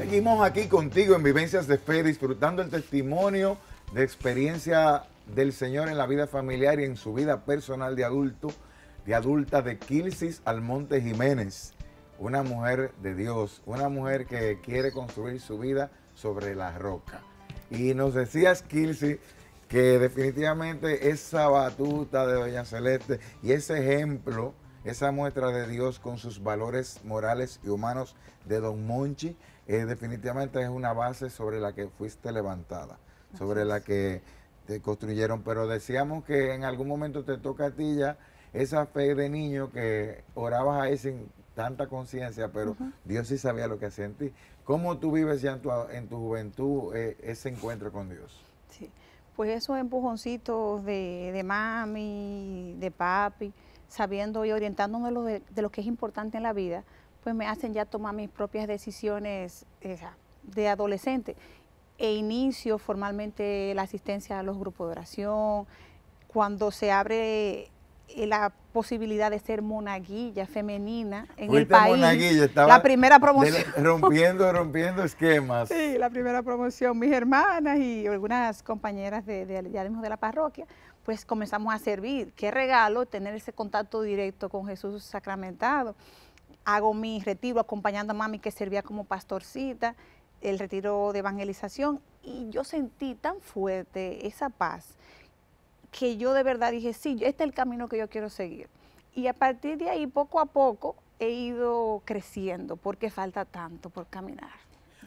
Seguimos aquí contigo en Vivencias de Fe, disfrutando el testimonio de experiencia del Señor en la vida familiar y en su vida personal de adulto, de adulta de Kilsis Almonte Jiménez, una mujer de Dios, una mujer que quiere construir su vida sobre la roca. Y nos decías, Kilsis, que definitivamente esa batuta de Doña Celeste y ese ejemplo, esa muestra de Dios con sus valores morales y humanos de Don Monchi, eh, definitivamente es una base sobre la que fuiste levantada, sobre la que te construyeron. Pero decíamos que en algún momento te toca a ti ya esa fe de niño que orabas ahí sin tanta conciencia, pero Dios sí sabía lo que hacía en ti. ¿Cómo tú vives ya en tu, en tu juventud eh, ese encuentro con Dios? Sí, pues esos empujoncitos de, mami, de papi, sabiendo y orientándonos de lo que es importante en la vida, pues me hacen ya tomar mis propias decisiones eh, de adolescente e inicio formalmente la asistencia a los grupos de oración, cuando se abre eh, la posibilidad de ser monaguilla femenina en el país. la primera promoción. rompiendo, rompiendo esquemas. Sí, la primera promoción. Mis hermanas y algunas compañeras de, de, de la parroquia, pues comenzamos a servir. Qué regalo tener ese contacto directo con Jesús sacramentado hago mi retiro acompañando a mami que servía como pastorcita, el retiro de evangelización, y yo sentí tan fuerte esa paz que yo de verdad dije, sí, este es el camino que yo quiero seguir. Y a partir de ahí, poco a poco, he ido creciendo porque falta tanto por caminar.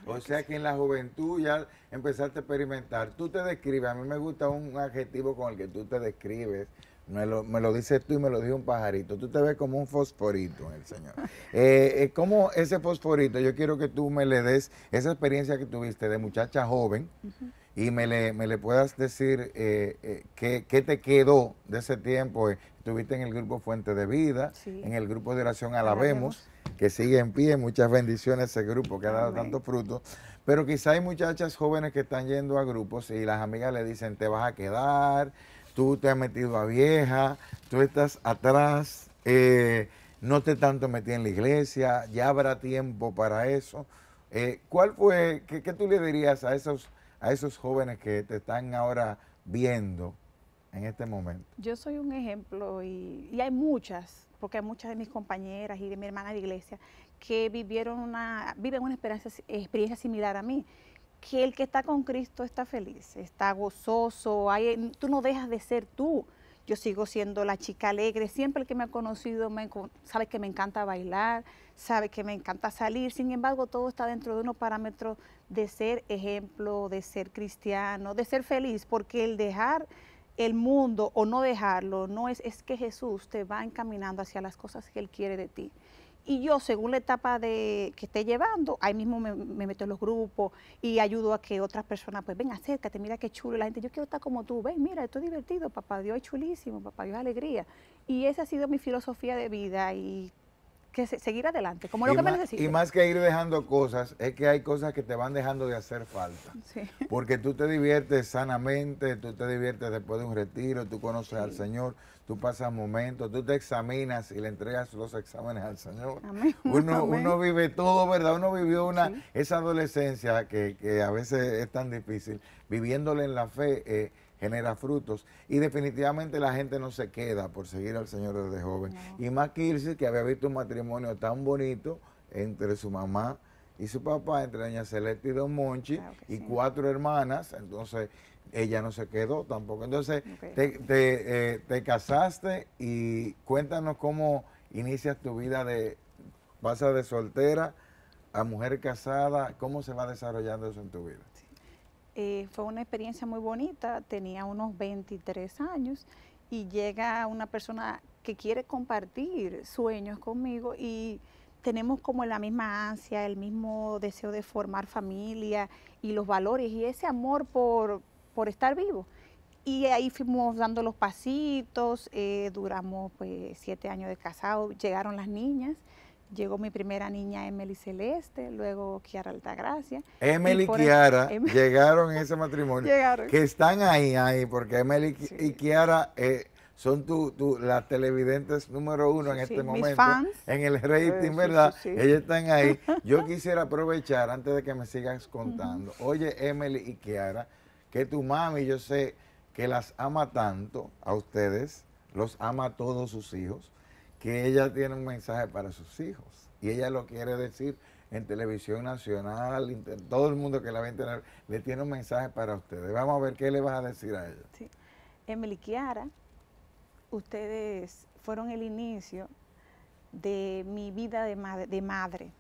O sea que en la juventud ya empezaste a experimentar. Tú te describes, a mí me gusta un adjetivo con el que tú te describes, me lo, me lo dices tú y me lo dijo un pajarito. Tú te ves como un fosforito el Señor. Eh, eh como ese fosforito, yo quiero que tú me le des esa experiencia que tuviste de muchacha joven y me le, puedas decir eh, eh qué, te quedó de ese tiempo. Eh, estuviste en el grupo Fuente de Vida, en el grupo de oración Alabemos, que sigue en pie. Muchas bendiciones ese grupo que ha dado tanto fruto. Pero quizá hay muchachas jóvenes que están yendo a grupos y las amigas le dicen, te vas a quedar tú te has metido a vieja, tú estás atrás, eh, no te tanto metí en la iglesia, ya habrá tiempo para eso. Eh, ¿Cuál fue, qué, tú le dirías a esos, a esos jóvenes que te están ahora viendo en este momento? Yo soy un ejemplo y, hay muchas, porque hay muchas de mis compañeras y de mi hermana de iglesia que vivieron una, viven una experiencia similar a mí que el que está con Cristo está feliz, está gozoso, hay, tú no dejas de ser tú. Yo sigo siendo la chica alegre, siempre el que me ha conocido me, sabe que me encanta bailar, sabe que me encanta salir, sin embargo todo está dentro de unos parámetros de ser ejemplo, de ser cristiano, de ser feliz, porque el dejar el mundo o no dejarlo, no es, es que Jesús te va encaminando hacia las cosas que Él quiere de ti. Y yo, según la etapa de, que esté llevando, ahí mismo me, meto en los grupos y ayudo a que otras personas, pues ven, acércate, mira qué chulo. La gente, yo quiero estar como tú, ven, mira, esto es divertido, papá Dios es chulísimo, papá Dios es alegría. Y esa ha sido mi filosofía de vida y que seguir adelante, como lo que más, me necesito. Y más que ir dejando cosas, es que hay cosas que te van dejando de hacer falta. Porque tú te diviertes sanamente, tú te diviertes después de un retiro, tú conoces al Señor, tú pasas momentos, tú te examinas y le entregas los exámenes al Señor. Uno, vive todo, ¿verdad? Uno vivió una esa adolescencia que, a veces es tan difícil, viviéndole en la fe. Eh, genera frutos. Y definitivamente la gente no se queda por seguir al Señor desde joven. Y más Kirsi, que había visto un matrimonio tan bonito entre su mamá y su papá, entre Doña Celeste y Don Monchi, y cuatro hermanas, entonces ella no se quedó tampoco. Entonces, eh, te, casaste y cuéntanos cómo inicias tu vida de, pasas de soltera a mujer casada, ¿cómo se va desarrollando eso en tu vida? Eh, fue una experiencia muy bonita, tenía unos 23 años y llega una persona que quiere compartir sueños conmigo y tenemos como la misma ansia, el mismo deseo de formar familia y los valores y ese amor por, por estar vivo. Y ahí fuimos dando los pasitos, eh, duramos pues siete años de casado, llegaron las niñas Llegó mi primera niña, Emily Celeste, luego Kiara Altagracia. Emily y Kiara em- llegaron en ese matrimonio. llegaron. Que están ahí, ahí, porque Emily y Kiara eh, son las televidentes número uno en este momento. fans. En el rating, ¿verdad? Ellas están ahí. Yo quisiera aprovechar, antes de que me sigas contando, oye, Emily y Kiara, que tu mami, yo sé que las ama tanto a ustedes, los ama a todos sus hijos, que ella tiene un mensaje para sus hijos y ella lo quiere decir en televisión nacional, todo el mundo que la ve a le tiene un mensaje para ustedes. Vamos a ver qué le vas a decir a ella. Sí. Emily Kiara, ustedes fueron el inicio de mi vida de, de madre.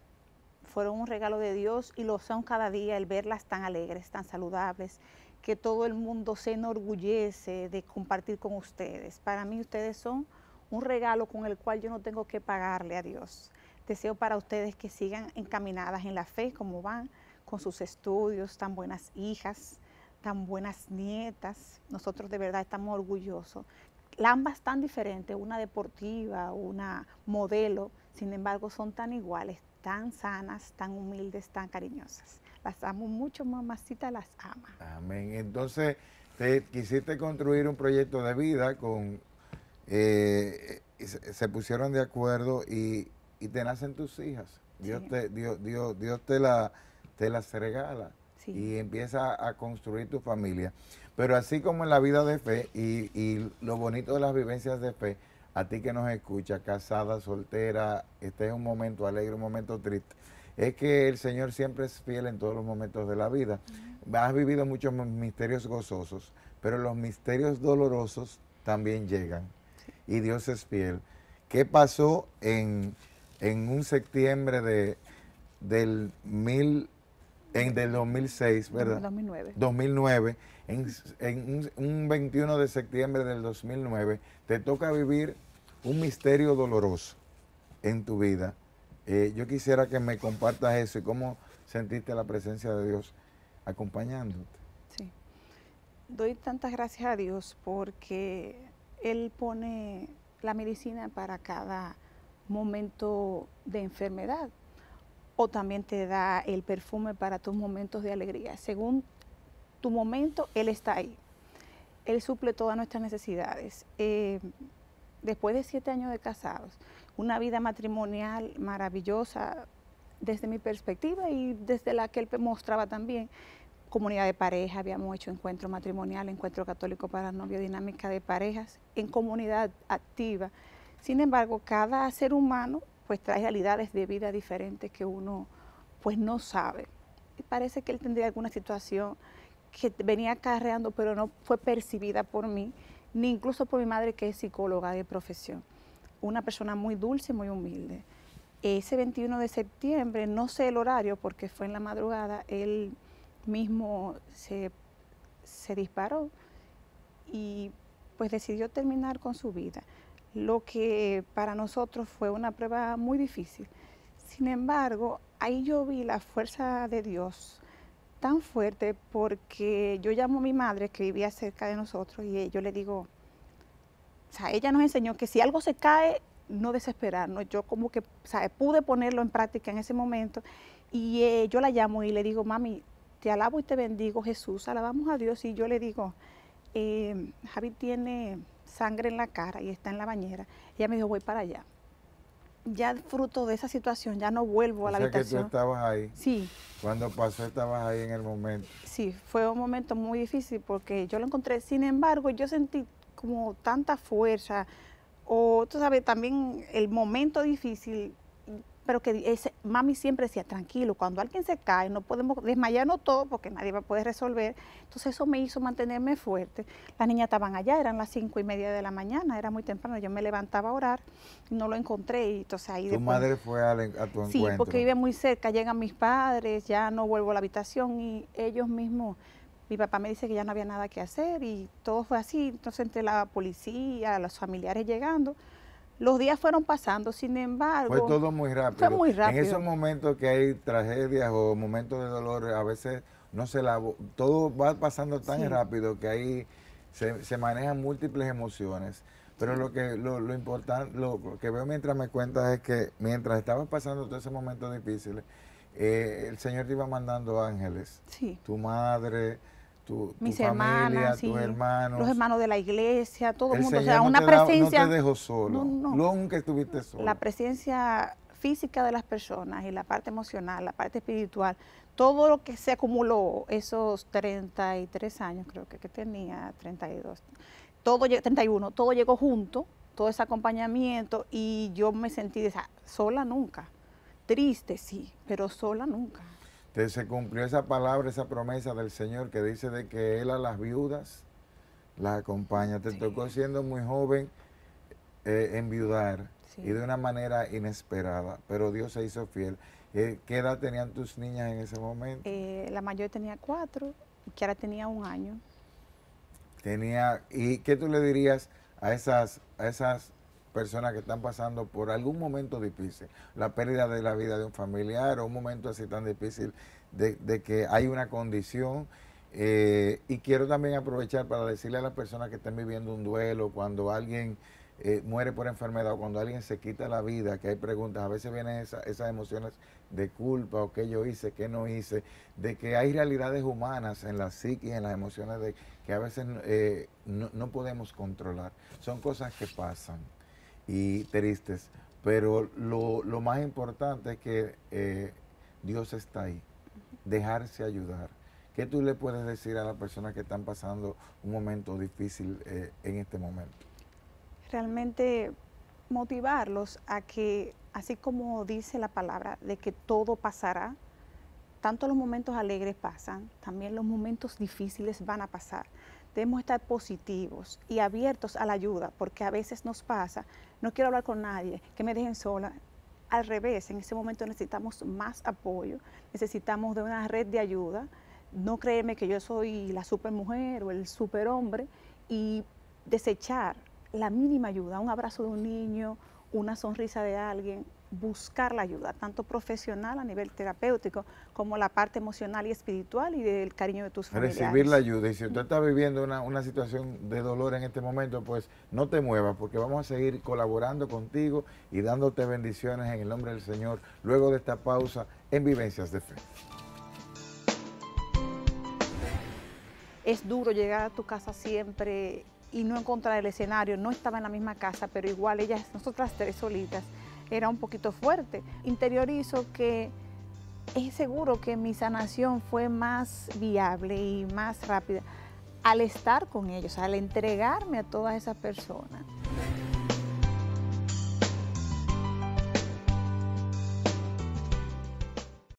Fueron un regalo de Dios y lo son cada día el verlas tan alegres, tan saludables, que todo el mundo se enorgullece de compartir con ustedes. Para mí ustedes son un regalo con el cual yo no tengo que pagarle a Dios. Deseo para ustedes que sigan encaminadas en la fe como van, con sus estudios, tan buenas hijas, tan buenas nietas. Nosotros de verdad estamos orgullosos. Ambas tan diferentes, una deportiva, una modelo, sin embargo son tan iguales, tan sanas, tan humildes, tan cariñosas. Las amo mucho, mamacita, las ama. Amén. Entonces, te quisiste construir un proyecto de vida con eh, se pusieron de acuerdo y, y te nacen tus hijas. Dios, te, Dios, Dios, Dios te, la, te las regala y empieza a construir tu familia. Pero así como en la vida de fe y, lo bonito de las vivencias de fe, a ti que nos escucha, casada, soltera, este es un momento alegre, un momento triste, es que el Señor siempre es fiel en todos los momentos de la vida. Has vivido muchos misterios gozosos, pero los misterios dolorosos también llegan y Dios es fiel. ¿Qué pasó en, en un septiembre de, del, mil, en, del 2006, verdad? 2009. 2009, en, en un, 21 de septiembre del 2009, te toca vivir un misterio doloroso en tu vida. Eh, yo quisiera que me compartas eso y cómo sentiste la presencia de Dios acompañándote. Sí. Doy tantas gracias a Dios porque él pone la medicina para cada momento de enfermedad o también te da el perfume para tus momentos de alegría. Según tu momento, Él está ahí. Él suple todas nuestras necesidades. Eh, después de siete años de casados, una vida matrimonial maravillosa desde mi perspectiva y desde la que Él mostraba también, comunidad de pareja, habíamos hecho encuentro matrimonial, encuentro católico para novio dinámica de parejas, en comunidad activa. Sin embargo, cada ser humano pues trae realidades de vida diferentes que uno pues no sabe. Y parece que él tendría alguna situación que venía acarreando, pero no fue percibida por mí, ni incluso por mi madre que es psicóloga de profesión. Una persona muy dulce, muy humilde. Ese 21 de septiembre, no sé el horario porque fue en la madrugada, él mismo se, disparó y pues decidió terminar con su vida, lo que para nosotros fue una prueba muy difícil. Sin embargo, ahí yo vi la fuerza de Dios tan fuerte porque yo llamo a mi madre que vivía cerca de nosotros y yo le digo, o sea, ella nos enseñó que si algo se cae, no desesperarnos. Yo como que pude ponerlo en práctica en ese momento y eh, yo la llamo y le digo, mami, te alabo y te bendigo, Jesús, alabamos a Dios y yo le digo, eh, Javi tiene sangre en la cara y está en la bañera. Ella me dijo, voy para allá. Ya fruto de esa situación, ya no vuelvo a la sea habitación. que estabas ahí. Sí. Cuando pasó, estabas ahí en el momento. Sí, fue un momento muy difícil porque yo lo encontré. Sin embargo, yo sentí como tanta fuerza, o tú sabes, también el momento difícil pero que ese, mami siempre decía, tranquilo, cuando alguien se cae, no podemos desmayarnos todo porque nadie va a poder resolver. Entonces eso me hizo mantenerme fuerte. Las niñas estaban allá, eran las cinco y media de la mañana, era muy temprano, yo me levantaba a orar, no lo encontré entonces ahí... ¿Tu madre fue a, tu encuentro? Sí, porque vive muy cerca, llegan mis padres, ya no vuelvo a la habitación y ellos mismos mi papá me dice que ya no había nada que hacer y todo fue así. Entonces entre la policía, los familiares llegando, los días fueron pasando, sin embargo. Fue todo muy rápido. Fue muy rápido. En esos momentos que hay tragedias o momentos de dolor, a veces no se la. Todo va pasando tan rápido que ahí se, manejan múltiples emociones. Pero lo que lo, lo importante, lo, que veo mientras me cuentas es que mientras estabas pasando todos esos momentos difíciles, eh, el Señor te iba mandando ángeles. Sí. Tu madre, mis hermanas, Los hermanos de la iglesia, todo el, mundo. una presencia. dejó solo. Nunca estuviste solo. La presencia física de las personas y la parte emocional, la parte espiritual, todo lo que se acumuló esos 33 años, creo que, que tenía, 32, todo, 31, todo llegó junto, todo ese acompañamiento y yo me sentí sola nunca, triste sí, pero sola nunca se cumplió esa palabra, esa promesa del Señor que dice de que Él a las viudas las acompaña. Te tocó siendo muy joven en eh, enviudar y de una manera inesperada, pero Dios se hizo fiel. Eh, ¿Qué edad tenían tus niñas en ese momento? Eh, la mayor tenía cuatro y ahora tenía un año. Tenía, ¿y qué tú le dirías a esas, a esas personas que están pasando por algún momento difícil, la pérdida de la vida de un familiar o un momento así tan difícil de, que hay una condición. Eh, y quiero también aprovechar para decirle a las personas que estén viviendo un duelo, cuando alguien eh, muere por enfermedad o cuando alguien se quita la vida, que hay preguntas, a veces vienen esas emociones de culpa o qué yo hice, qué no hice, de que hay realidades humanas en la y en las emociones de, que a veces eh, no podemos controlar. Son cosas que pasan y tristes, pero lo, más importante es que eh, Dios está ahí, dejarse ayudar. ¿Qué tú le puedes decir a las personas que están pasando un momento difícil eh, en este momento? Realmente motivarlos a que, así como dice la palabra, de que todo pasará, tanto los momentos alegres pasan, también los momentos difíciles van a pasar debemos estar positivos y abiertos a la ayuda, porque a veces nos pasa, no quiero hablar con nadie, que me dejen sola. Al revés, en ese momento necesitamos más apoyo, necesitamos de una red de ayuda, no creerme que yo soy la supermujer o el superhombre y desechar la mínima ayuda, un abrazo de un niño, una sonrisa de alguien, buscar la ayuda, tanto profesional a nivel terapéutico como la parte emocional y espiritual y del cariño de tus familiares. Recibir la ayuda y si usted está viviendo una, situación de dolor en este momento, pues no te muevas porque vamos a seguir colaborando contigo y dándote bendiciones en el nombre del Señor luego de esta pausa en Vivencias de Fe. Es duro llegar a tu casa siempre y no encontrar el escenario, no estaba en la misma casa, pero igual ellas, nosotras tres solitas, era un poquito fuerte. Interiorizo que es seguro que mi sanación fue más viable y más rápida al estar con ellos, al entregarme a todas esas personas.